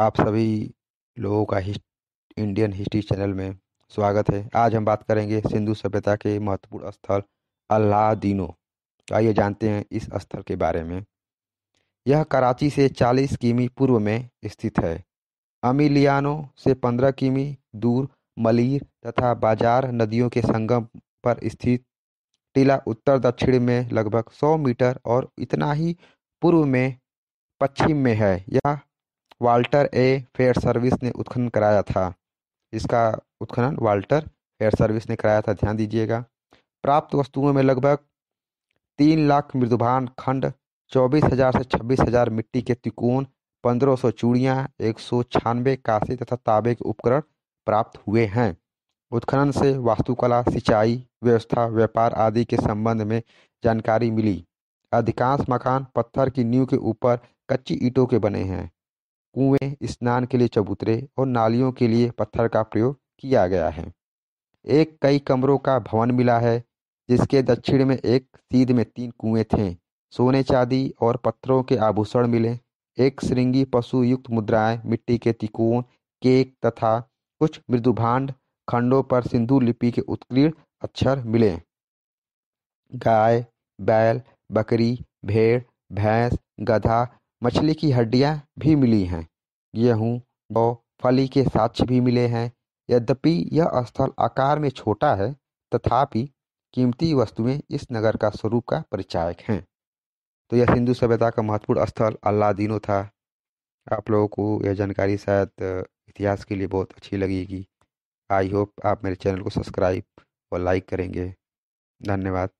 आप सभी लोगों का हिस्ट इंडियन हिस्ट्री चैनल में स्वागत है आज हम बात करेंगे सिंधु सभ्यता के महत्वपूर्ण स्थल अल्लादीनो तो आइए जानते हैं इस स्थल के बारे में यह कराची से 40 किमी पूर्व में स्थित है अमिलियानो से 15 किमी दूर मलीर तथा बाजार नदियों के संगम पर स्थित टीला उत्तर दक्षिण में लगभग 100 मीटर और इतना ही पूर्व में पश्चिम में है यह वाल्टर ए फेयर सर्विस ने उत्खनन कराया था इसका उत्खनन वाल्टर फेयर सर्विस ने कराया था ध्यान दीजिएगा प्राप्त वस्तुओं में लगभग तीन लाख मृदुभान खंड चौबीस हजार से छब्बीस हजार मिट्टी के तिकोन पंद्रह सौ चूड़ियाँ एक सौ छियानवे कासे तथा ताबे के उपकरण प्राप्त हुए हैं उत्खनन से वास्तुकला सिंचाई व्यवस्था व्यापार आदि के संबंध में जानकारी मिली अधिकांश मकान पत्थर की नींव के ऊपर कच्ची ईंटों के बने हैं कुएं, स्नान के लिए चबूतरे और नालियों के लिए पत्थर का प्रयोग किया गया है एक कई कमरों का भवन मिला है जिसके दक्षिण में एक सीध में तीन कुएं थे सोने चांदी और पत्थरों के आभूषण मिले एक श्रृंगी पशु युक्त मुद्राएं मिट्टी के तिकोन केक तथा कुछ मृदुभांड खंडों पर सिंधु लिपि के उत्कीर्ण अक्षर मिले गाय बैल बकरी भेड़ भैंस गधा मछली की हड्डियां भी मिली हैं गेहूँ व फली के साक्ष भी मिले हैं यद्यपि यह स्थल आकार में छोटा है तथापि कीमती वस्तुएं इस नगर का स्वरूप का परिचायक हैं तो यह सिंधु सभ्यता का महत्वपूर्ण स्थल अल्लादीनो था आप लोगों को यह जानकारी शायद इतिहास के लिए बहुत अच्छी लगेगी आई होप आप मेरे चैनल को सब्सक्राइब और लाइक करेंगे धन्यवाद